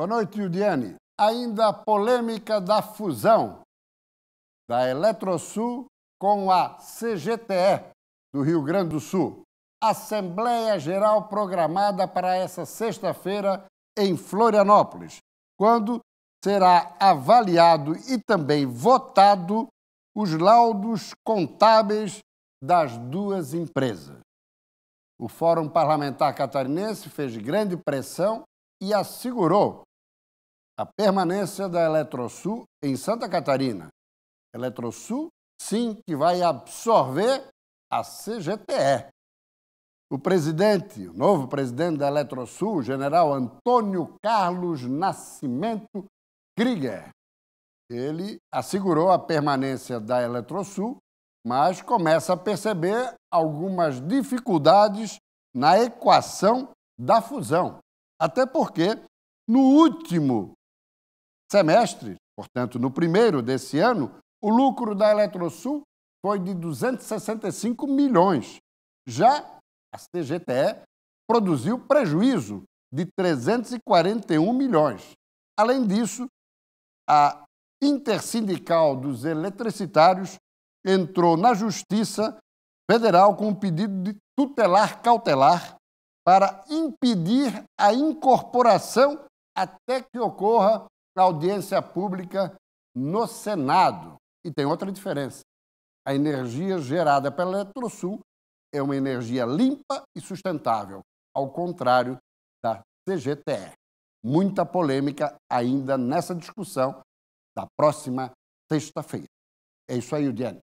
Boa noite, Juliane. Ainda a polêmica da fusão da Eletrosul com a CGTE do Rio Grande do Sul. Assembleia Geral programada para essa sexta-feira em Florianópolis, quando será avaliado e também votado os laudos contábeis das duas empresas. O Fórum Parlamentar Catarinense fez grande pressão e assegurou a permanência da Eletrosul em Santa Catarina. Eletrosul, sim, que vai absorver a CGTE. O presidente, o novo presidente da Eletrosul, general Antônio Carlos Nascimento Krieger, ele assegurou a permanência da Eletrosul, mas começa a perceber algumas dificuldades na equação da fusão. Até porque, no último semestre, portanto, no primeiro desse ano, o lucro da Eletrosul foi de 265 milhões. Já a CGTE produziu prejuízo de 341 milhões. Além disso, a Intersindical dos Eletricitários entrou na Justiça Federal com um pedido de tutelar cautelar para impedir a incorporação até que ocorra na audiência pública no Senado. E tem outra diferença. A energia gerada pela Eletrosul é uma energia limpa e sustentável, ao contrário da CGTE. Muita polêmica ainda nessa discussão da próxima sexta-feira. É isso aí, Diane.